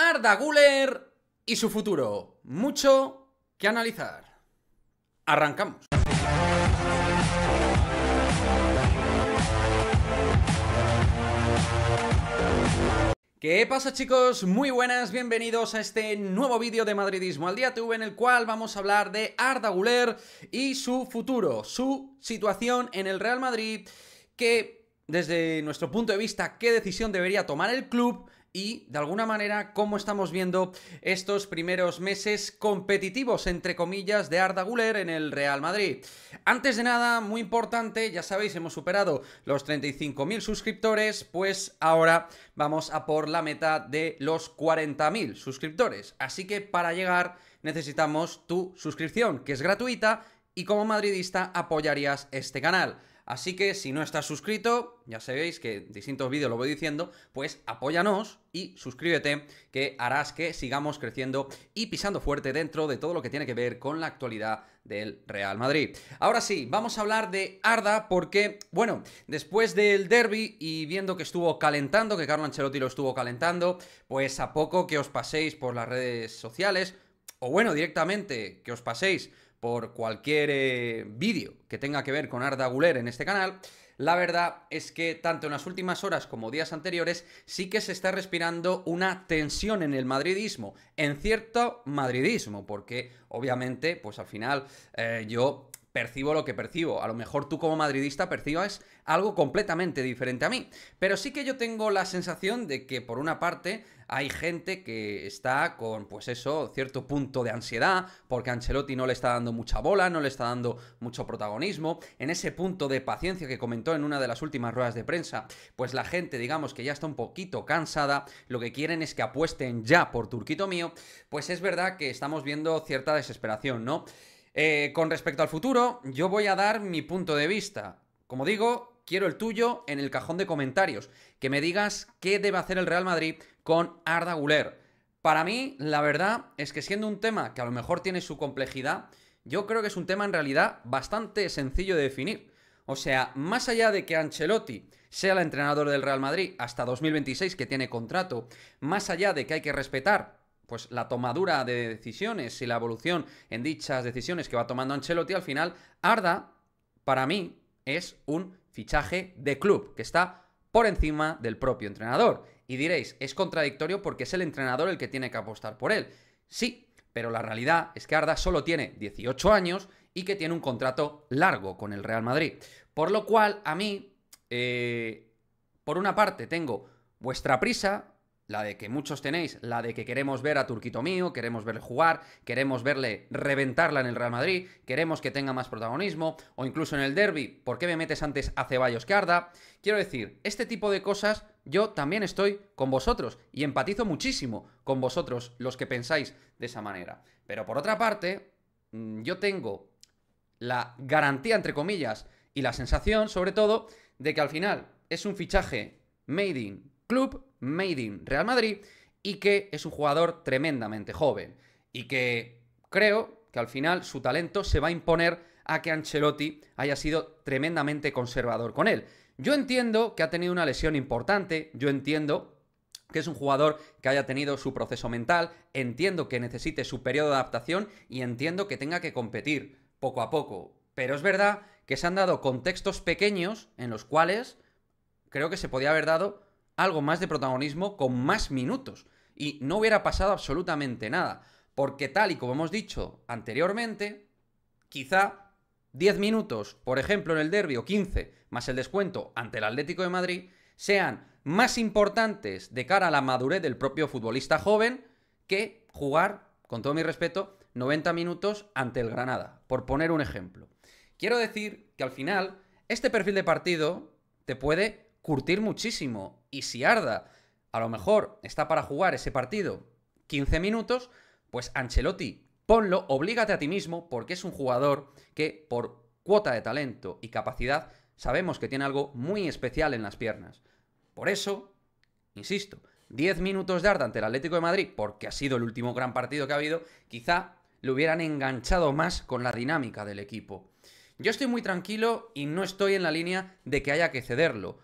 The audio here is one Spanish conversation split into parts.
Arda Guller y su futuro. Mucho que analizar. Arrancamos. ¿Qué pasa chicos? Muy buenas, bienvenidos a este nuevo vídeo de Madridismo al día TV en el cual vamos a hablar de Arda Guler y su futuro, su situación en el Real Madrid, que desde nuestro punto de vista, qué decisión debería tomar el club y de alguna manera cómo estamos viendo estos primeros meses competitivos, entre comillas, de Arda Güler en el Real Madrid. Antes de nada, muy importante, ya sabéis, hemos superado los 35.000 suscriptores, pues ahora vamos a por la meta de los 40.000 suscriptores. Así que para llegar necesitamos tu suscripción, que es gratuita y como madridista apoyarías este canal. Así que si no estás suscrito, ya sabéis que en distintos vídeos lo voy diciendo, pues apóyanos y suscríbete, que harás que sigamos creciendo y pisando fuerte dentro de todo lo que tiene que ver con la actualidad del Real Madrid. Ahora sí, vamos a hablar de Arda porque, bueno, después del derby y viendo que estuvo calentando, que Carlo Ancelotti lo estuvo calentando, pues a poco que os paséis por las redes sociales, o bueno, directamente que os paséis por cualquier eh, vídeo que tenga que ver con Arda Guler en este canal, la verdad es que tanto en las últimas horas como días anteriores sí que se está respirando una tensión en el madridismo, en cierto madridismo, porque obviamente pues al final eh, yo percibo lo que percibo. A lo mejor tú como madridista percibas algo completamente diferente a mí. Pero sí que yo tengo la sensación de que por una parte hay gente que está con, pues eso, cierto punto de ansiedad, porque Ancelotti no le está dando mucha bola, no le está dando mucho protagonismo. En ese punto de paciencia que comentó en una de las últimas ruedas de prensa, pues la gente, digamos que ya está un poquito cansada, lo que quieren es que apuesten ya por Turquito mío, pues es verdad que estamos viendo cierta desesperación, ¿no? Eh, con respecto al futuro, yo voy a dar mi punto de vista. Como digo, quiero el tuyo en el cajón de comentarios, que me digas qué debe hacer el Real Madrid con Arda Guler. Para mí, la verdad es que siendo un tema que a lo mejor tiene su complejidad, yo creo que es un tema en realidad bastante sencillo de definir. O sea, más allá de que Ancelotti sea el entrenador del Real Madrid hasta 2026 que tiene contrato, más allá de que hay que respetar pues la tomadura de decisiones y la evolución en dichas decisiones que va tomando Ancelotti, al final Arda, para mí, es un fichaje de club que está por encima del propio entrenador. Y diréis, es contradictorio porque es el entrenador el que tiene que apostar por él. Sí, pero la realidad es que Arda solo tiene 18 años y que tiene un contrato largo con el Real Madrid. Por lo cual, a mí, eh, por una parte, tengo vuestra prisa la de que muchos tenéis, la de que queremos ver a Turquito mío, queremos verle jugar, queremos verle reventarla en el Real Madrid, queremos que tenga más protagonismo, o incluso en el derby, ¿por qué me metes antes a Ceballos que Arda? Quiero decir, este tipo de cosas yo también estoy con vosotros y empatizo muchísimo con vosotros los que pensáis de esa manera. Pero por otra parte, mm, yo tengo la garantía, entre comillas, y la sensación, sobre todo, de que al final es un fichaje made in Club Made in Real Madrid y que es un jugador tremendamente joven y que creo que al final su talento se va a imponer a que Ancelotti haya sido tremendamente conservador con él. Yo entiendo que ha tenido una lesión importante, yo entiendo que es un jugador que haya tenido su proceso mental, entiendo que necesite su periodo de adaptación y entiendo que tenga que competir poco a poco. Pero es verdad que se han dado contextos pequeños en los cuales creo que se podía haber dado algo más de protagonismo con más minutos. Y no hubiera pasado absolutamente nada. Porque tal y como hemos dicho anteriormente, quizá 10 minutos, por ejemplo, en el derby o 15, más el descuento ante el Atlético de Madrid, sean más importantes de cara a la madurez del propio futbolista joven que jugar, con todo mi respeto, 90 minutos ante el Granada, por poner un ejemplo. Quiero decir que al final, este perfil de partido te puede curtir muchísimo. Y si Arda a lo mejor está para jugar ese partido 15 minutos, pues Ancelotti, ponlo, oblígate a ti mismo, porque es un jugador que por cuota de talento y capacidad sabemos que tiene algo muy especial en las piernas. Por eso, insisto, 10 minutos de Arda ante el Atlético de Madrid, porque ha sido el último gran partido que ha habido, quizá lo hubieran enganchado más con la dinámica del equipo. Yo estoy muy tranquilo y no estoy en la línea de que haya que cederlo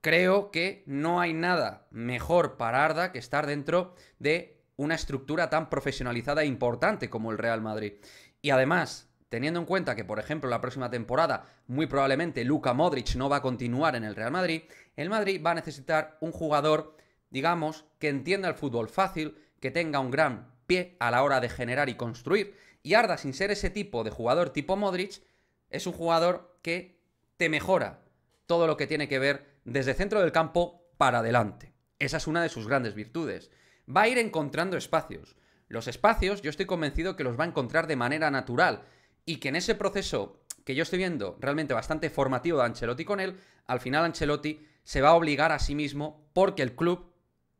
creo que no hay nada mejor para Arda que estar dentro de una estructura tan profesionalizada e importante como el Real Madrid. Y además, teniendo en cuenta que, por ejemplo, la próxima temporada muy probablemente Luka Modric no va a continuar en el Real Madrid, el Madrid va a necesitar un jugador, digamos, que entienda el fútbol fácil, que tenga un gran pie a la hora de generar y construir. Y Arda, sin ser ese tipo de jugador tipo Modric, es un jugador que te mejora todo lo que tiene que ver desde centro del campo para adelante. Esa es una de sus grandes virtudes. Va a ir encontrando espacios. Los espacios yo estoy convencido que los va a encontrar de manera natural y que en ese proceso que yo estoy viendo realmente bastante formativo de Ancelotti con él, al final Ancelotti se va a obligar a sí mismo porque el club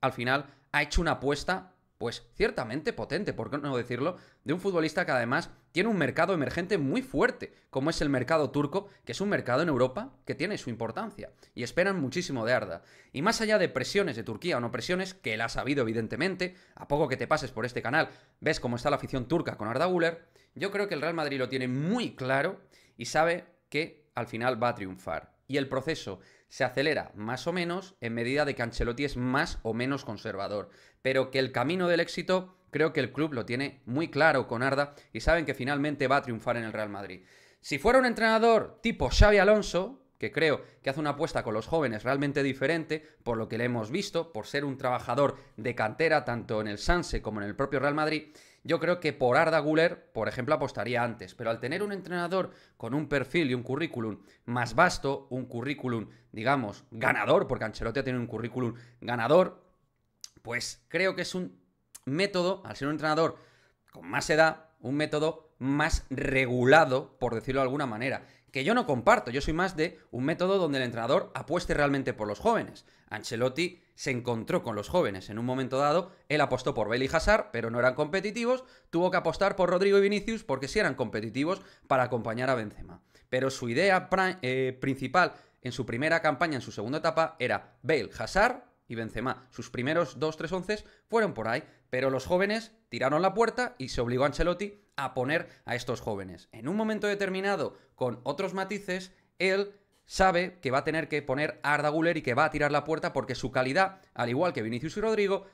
al final ha hecho una apuesta pues ciertamente potente, por no decirlo, de un futbolista que además tiene un mercado emergente muy fuerte, como es el mercado turco, que es un mercado en Europa que tiene su importancia, y esperan muchísimo de Arda. Y más allá de presiones de Turquía o no presiones, que la ha sabido evidentemente, a poco que te pases por este canal, ves cómo está la afición turca con Arda Güler, yo creo que el Real Madrid lo tiene muy claro y sabe que al final va a triunfar. Y el proceso se acelera más o menos en medida de que Ancelotti es más o menos conservador, pero que el camino del éxito creo que el club lo tiene muy claro con Arda y saben que finalmente va a triunfar en el Real Madrid. Si fuera un entrenador tipo Xavi Alonso, que creo que hace una apuesta con los jóvenes realmente diferente, por lo que le hemos visto, por ser un trabajador de cantera tanto en el Sanse como en el propio Real Madrid, yo creo que por Arda Güler por ejemplo, apostaría antes, pero al tener un entrenador con un perfil y un currículum más vasto, un currículum, digamos, ganador, porque Ancelotti tiene un currículum ganador, pues creo que es un método, al ser un entrenador con más edad, un método más regulado, por decirlo de alguna manera que yo no comparto. Yo soy más de un método donde el entrenador apueste realmente por los jóvenes. Ancelotti se encontró con los jóvenes. En un momento dado, él apostó por Bale y Hazard, pero no eran competitivos. Tuvo que apostar por Rodrigo y Vinicius porque sí eran competitivos para acompañar a Benzema. Pero su idea eh, principal en su primera campaña, en su segunda etapa, era Bale, Hazard, y Benzema. Sus primeros 2-3 once fueron por ahí, pero los jóvenes tiraron la puerta y se obligó a Ancelotti a poner a estos jóvenes. En un momento determinado, con otros matices, él sabe que va a tener que poner a Arda y que va a tirar la puerta porque su calidad, al igual que Vinicius y Rodrigo,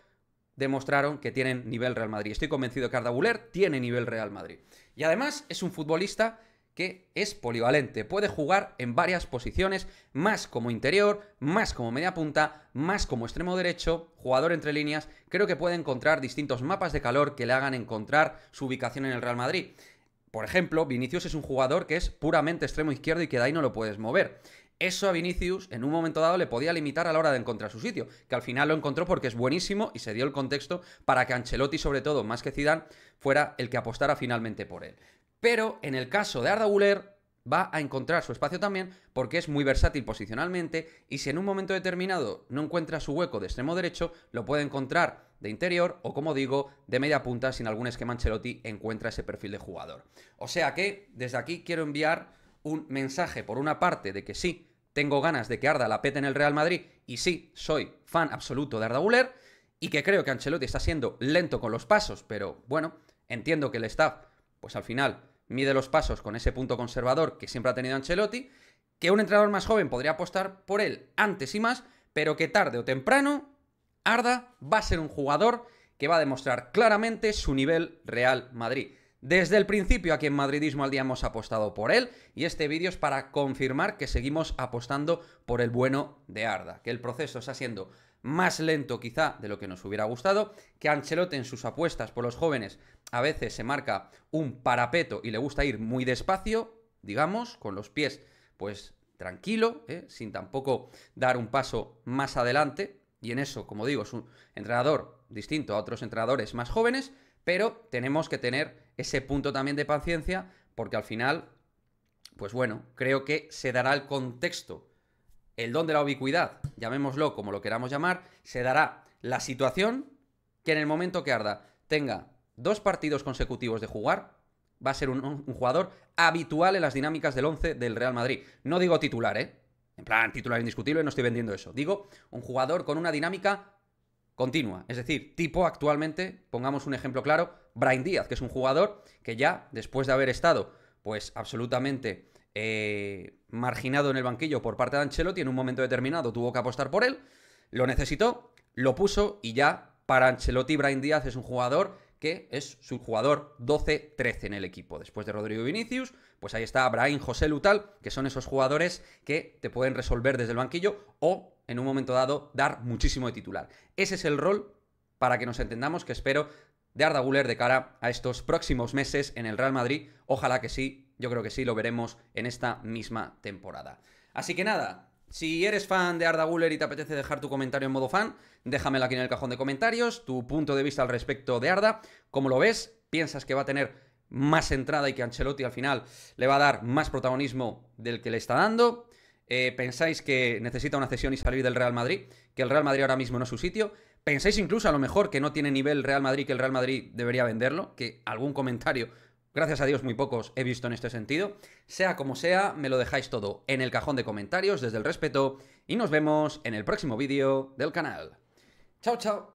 demostraron que tienen nivel Real Madrid. Estoy convencido que Arda tiene nivel Real Madrid. Y además es un futbolista que es polivalente, puede jugar en varias posiciones, más como interior, más como media punta, más como extremo derecho, jugador entre líneas, creo que puede encontrar distintos mapas de calor que le hagan encontrar su ubicación en el Real Madrid. Por ejemplo, Vinicius es un jugador que es puramente extremo izquierdo y que de ahí no lo puedes mover. Eso a Vinicius en un momento dado le podía limitar a la hora de encontrar su sitio, que al final lo encontró porque es buenísimo y se dio el contexto para que Ancelotti, sobre todo más que Zidane, fuera el que apostara finalmente por él. Pero en el caso de Arda Guller va a encontrar su espacio también porque es muy versátil posicionalmente y si en un momento determinado no encuentra su hueco de extremo derecho, lo puede encontrar de interior o como digo, de media punta sin algún esquema Ancelotti encuentra ese perfil de jugador. O sea que desde aquí quiero enviar un mensaje por una parte de que sí, tengo ganas de que Arda la pete en el Real Madrid y sí, soy fan absoluto de Arda Guller y que creo que Ancelotti está siendo lento con los pasos, pero bueno, entiendo que el staff pues al final mide los pasos con ese punto conservador que siempre ha tenido Ancelotti, que un entrenador más joven podría apostar por él antes y más, pero que tarde o temprano Arda va a ser un jugador que va a demostrar claramente su nivel Real Madrid. Desde el principio aquí en Madridismo al Día hemos apostado por él y este vídeo es para confirmar que seguimos apostando por el bueno de Arda, que el proceso está siendo más lento quizá de lo que nos hubiera gustado, que Ancelotti en sus apuestas por los jóvenes a veces se marca un parapeto y le gusta ir muy despacio, digamos, con los pies pues tranquilo, ¿eh? sin tampoco dar un paso más adelante, y en eso, como digo, es un entrenador distinto a otros entrenadores más jóvenes, pero tenemos que tener ese punto también de paciencia porque al final, pues bueno, creo que se dará el contexto, el don de la ubicuidad, llamémoslo como lo queramos llamar, se dará la situación que en el momento que Arda tenga dos partidos consecutivos de jugar, va a ser un, jugador habitual en las dinámicas del 11 del Real Madrid. No digo titular, ¿eh? En plan, titular indiscutible, no estoy vendiendo eso. Digo, un jugador con una dinámica continua. Es decir, tipo actualmente, pongamos un ejemplo claro, Brian Díaz, que es un jugador que ya después de haber estado pues absolutamente eh, marginado en el banquillo por parte de Ancelotti, en un momento determinado tuvo que apostar por él, lo necesitó, lo puso y ya para Ancelotti Brian Díaz es un jugador que es su jugador 12-13 en el equipo. Después de Rodrigo Vinicius, pues ahí está Abraham, José Lutal, que son esos jugadores que te pueden resolver desde el banquillo o en un momento dado dar muchísimo de titular. Ese es el rol para que nos entendamos que espero de Arda Guller de cara a estos próximos meses en el Real Madrid. Ojalá que sí, yo creo que sí lo veremos en esta misma temporada. Así que nada, si eres fan de Arda Guller y te apetece dejar tu comentario en modo fan, déjamelo aquí en el cajón de comentarios, tu punto de vista al respecto de Arda, cómo lo ves, piensas que va a tener más entrada y que Ancelotti al final le va a dar más protagonismo del que le está dando, eh, pensáis que necesita una cesión y salir del Real Madrid, que el Real Madrid ahora mismo no es su sitio, pensáis incluso a lo mejor que no tiene nivel Real Madrid, que el Real Madrid debería venderlo, que algún comentario gracias a Dios muy pocos he visto en este sentido. Sea como sea, me lo dejáis todo en el cajón de comentarios desde el respeto y nos vemos en el próximo vídeo del canal. Chao, chao.